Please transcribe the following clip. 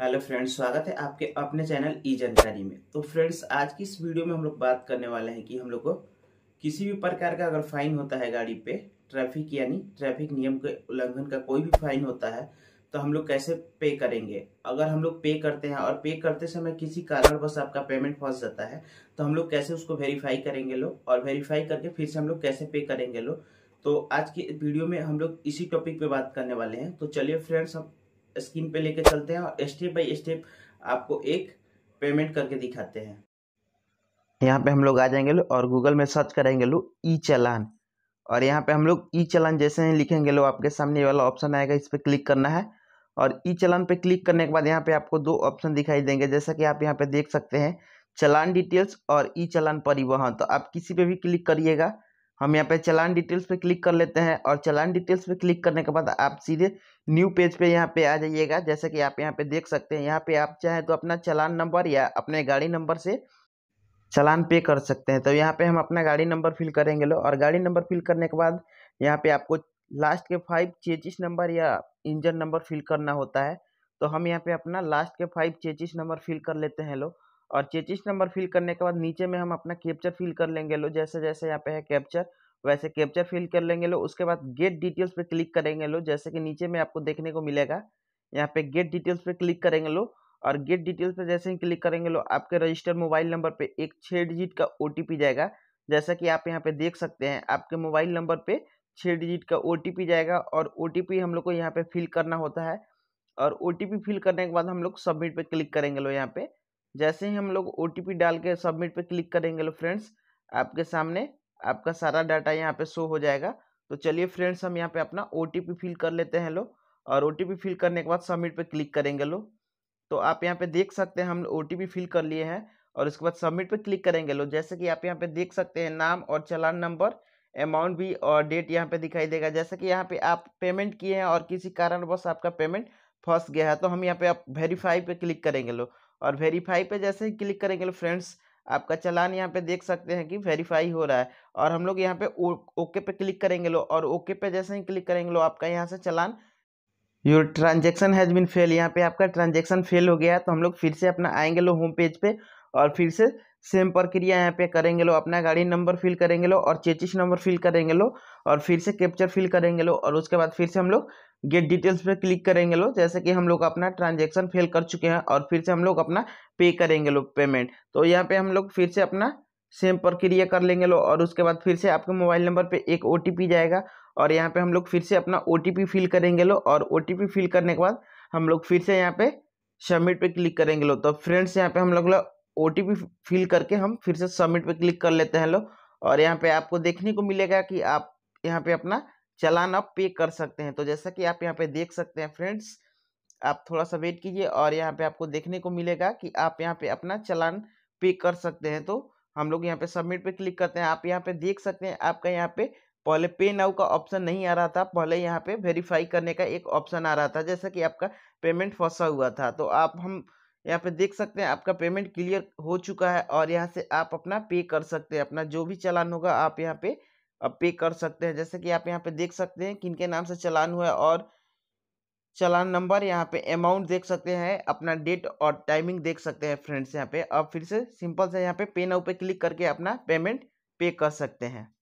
hello friends स्वागत है आपके अपने चैनल ई जानकारी में तो फ्रेंड्स आज की इस वीडियो में हम लोग बात करने वाले हैं कि हम लोग को किसी भी प्रकार का अगर फाइन होता है गाड़ी पे ट्रैफिक यानी ट्रैफिक नियम के उल्लंघन का कोई भी फाइन होता है तो हम लोग कैसे पे करेंगे अगर हम लोग पे करते हैं और पे करते समय किसी कारणवश आपका पेमेंट फंस जाता है तो हम लोग कैसे उसको वेरीफाई करेंगे लोग और वेरीफाई करके फिर से हम लोग कैसे पे करेंगे लोग तो आज की वीडियो में हम लोग इसी टॉपिक पे बात करने वाले हैं तो चलिए फ्रेंड्स हम स्क्रीन पे लेके चलते हैं और स्टेप बाय स्टेप आपको एक पेमेंट करके दिखाते हैं यहाँ पे हम लोग आ जाएंगे लो और गूगल में सर्च करेंगे लो ई चलान और यहाँ पे हम लोग ई चलान जैसे ही लिखेंगे लो आपके सामने वाला ऑप्शन आएगा इस पर क्लिक करना है और ई चलान पे क्लिक करने के बाद यहाँ पे आपको दो ऑप्शन दिखाई देंगे जैसा कि आप यहाँ पे देख सकते हैं चलान डिटेल्स और ई चलान परिवहन तो आप किसी पे भी क्लिक करिएगा हम यहाँ पे चलान डिटेल्स पे क्लिक कर लेते हैं और चलान डिटेल्स पे क्लिक करने के बाद आप सीधे न्यू पेज पे यहाँ पे आ जाइएगा जैसे कि आप यहाँ पे देख सकते हैं यहाँ पे आप चाहे तो अपना चलान नंबर या अपने गाड़ी नंबर से चलान पे कर सकते हैं तो यहाँ पे हम अपना गाड़ी नंबर फिल करेंगे लो और गाड़ी नंबर फिल करने के बाद यहाँ पे आपको लास्ट के फाइव चेचिस नंबर या इंजन नंबर फिल करना होता है तो हम यहाँ पे अपना लास्ट के फाइव चेचिस नंबर फिल कर लेते हैं लोग और चेचिस नंबर फिल करने के बाद नीचे में हम अपना कैप्चर फिल कर लेंगे लो जैसे जैसे यहाँ पे है कैप्चर वैसे कैप्चर फिल कर लेंगे लो उसके बाद गेट डिटेल्स पे क्लिक करेंगे लो जैसे कि नीचे में आपको देखने को मिलेगा यहाँ पे गेट डिटेल्स पे क्लिक करेंगे लो और गेट डिटेल्स पे जैसे ही क्लिक करेंगे लो आपके रजिस्टर मोबाइल नंबर पर एक छः डिजिट का ओ जाएगा जैसा कि आप यहाँ पे देख सकते हैं आपके मोबाइल नंबर पर छः डिजिट का ओ जाएगा और ओ हम लोग को यहाँ पे फिल करना होता है और ओ फिल करने के बाद हम लोग सबमिट पर क्लिक करेंगे लो यहाँ पे जैसे ही हम लोग ओ डाल के सबमिट पे क्लिक करेंगे लो फ्रेंड्स आपके सामने आपका सारा डाटा यहाँ पे शो हो जाएगा तो चलिए फ्रेंड्स हम यहाँ पे अपना ओ फिल कर लेते हैं लो और ओ फिल करने के बाद सबमिट पे क्लिक करेंगे लो तो आप यहाँ पे देख सकते हैं हम ओ फिल कर लिए हैं और उसके बाद सबमिट पे क्लिक करेंगे लो जैसे कि आप यहाँ पे देख सकते हैं नाम और चलान नंबर अमाउंट भी और डेट यहाँ पे दिखाई देगा जैसे कि यहाँ पे आप पेमेंट किए हैं और किसी कारणवश आपका पेमेंट फंस गया है तो हम यहाँ पे आप वेरीफाई पे क्लिक करेंगे लो और वेरीफाई पे जैसे ही क्लिक करेंगे फ्रेंड्स आपका चलान यहाँ पे देख सकते हैं कि वेरीफाई हो रहा है और हम लोग यहाँ पे ओके पे क्लिक करेंगे लो और ओके पे जैसे ही क्लिक करेंगे लो आपका यहाँ से चलान your transaction has been fail यहाँ पे आपका ट्रांजेक्शन फेल हो गया है तो हम लोग फिर से अपना आएंगे लो होम पेज पे और फिर से सेम प्रक्रिया यहाँ पे करेंगे लो अपना गाड़ी नंबर फिल करेंगे लो और चेचिस नंबर फिल करेंगे लो और फिर से कैप्चर फिल करेंगे लो और उसके बाद फिर से हम लोग गेट डिटेल्स पे क्लिक करेंगे लो जैसे कि हम लोग अपना ट्रांजेक्शन फेल कर चुके हैं और फिर से हम लोग अपना पे करेंगे लो पेमेंट तो यहाँ पे हम लोग फिर से अपना सेम प्रक्रिया कर लेंगे लो और उसके बाद फिर से आपके मोबाइल नंबर पे एक ओ जाएगा और यहाँ पे हम लोग फिर से अपना ओ फिल करेंगे लो और ओ फिल करने के बाद हम लोग फिर से यहाँ पे सबमिट पे क्लिक करेंगे लो तो फ्रेंड्स यहाँ पे हम लोग ओ फिल करके हम फिर से सबमिट पे क्लिक कर लेते हैं लोग और यहाँ पे आपको देखने को मिलेगा कि आप यहाँ पे अपना चलान आप पे कर सकते हैं तो जैसा कि आप यहाँ पे देख सकते हैं फ्रेंड्स आप थोड़ा सा वेट कीजिए और यहाँ पे आपको देखने को मिलेगा कि आप यहाँ पे अपना चलान पे कर सकते हैं तो हम लोग यहाँ पे सबमिट पे क्लिक करते हैं आप यहाँ पे देख सकते हैं आपका यहाँ पे पहले पे नाउ का ऑप्शन नहीं आ रहा था पहले यहाँ पे वेरीफाई करने का एक ऑप्शन आ रहा था जैसा कि आपका पेमेंट फंसा हुआ था तो आप हम यहाँ पे देख सकते हैं आपका पेमेंट क्लियर हो चुका है और यहाँ से आप अपना पे कर सकते हैं अपना जो भी चलान होगा आप यहाँ पे अब पे कर सकते हैं जैसे कि आप यहाँ पे देख सकते हैं किन के नाम से चलान हुआ है और चलान नंबर यहाँ पे अमाउंट देख सकते हैं अपना डेट और टाइमिंग देख सकते हैं फ्रेंड्स यहाँ पे अब फिर से सिंपल से यहाँ पे पे नाउ पे क्लिक करके अपना पेमेंट पे कर सकते हैं